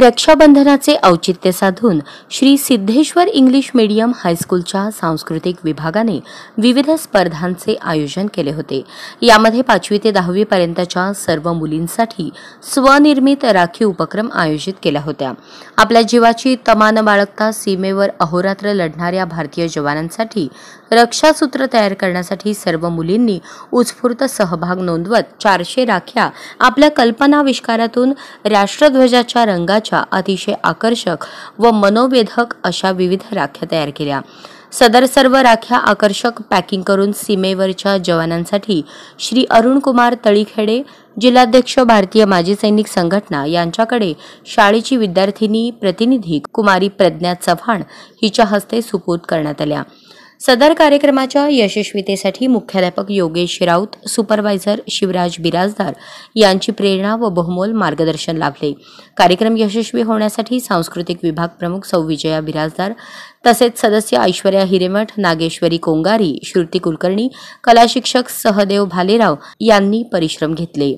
रक्षाबंधनाचे औचित्य साधून Shri Siddheshwar English medium हायस्कूलच्या सांस्कृतिक विभागाने विविध स्पर्धांचे आयोजन केले होते यामध्ये पाचवी ते दहावीपर्यंतच्या सर्व मुलींसाठी स्वनिर्मित राखी उपक्रम आयोजित केल्या होत्या आपल्या जीवाची तमान बाळगता सीमेवर अहोरात्र लढणाऱ्या भारतीय जवानांसाठी रक्षासूत्र तयार करण्यासाठी सर्व मुलींनी उत्स्फूर्त सहभाग नोंदवत चारशे राख्या आपल्या कल्पनाविष्कारातून राष्ट्रध्वजाच्या रंगात च्या अतिशय आकर्षक व मनोवेधक अशा विविध राख्या तयार केल्या सदर सर्व राख्या आकर्षक पॅकिंग करून सीमेवरच्या जवानांसाठी श्री अरुण कुमार तळीखेडे जिल्हाध्यक्ष भारतीय माजी सैनिक संघटना यांच्याकडे शाळेची विद्यार्थिनी प्रतिनिधी कुमारी प्रज्ञा चव्हाण हिच्या हस्ते सुपूत करण्यात आल्या सदर कार्यक्रमाच्या यशस्वीतेसाठी मुख्याध्यापक योगेश राऊत सुपरवायझर शिवराज बिराजदार यांची प्रेरणा व बहुमोल मार्गदर्शन लाभले कार्यक्रम यशस्वी होण्यासाठी सांस्कृतिक विभाग प्रमुख सौ विजया बिराजदार तसेच सदस्य ऐश्वर्या हिरेमठ नागेश्वरी कोंगारी श्रुती कुलकर्णी कलाशिक्षक सहदेव भालेराव यांनी परिश्रम घेतले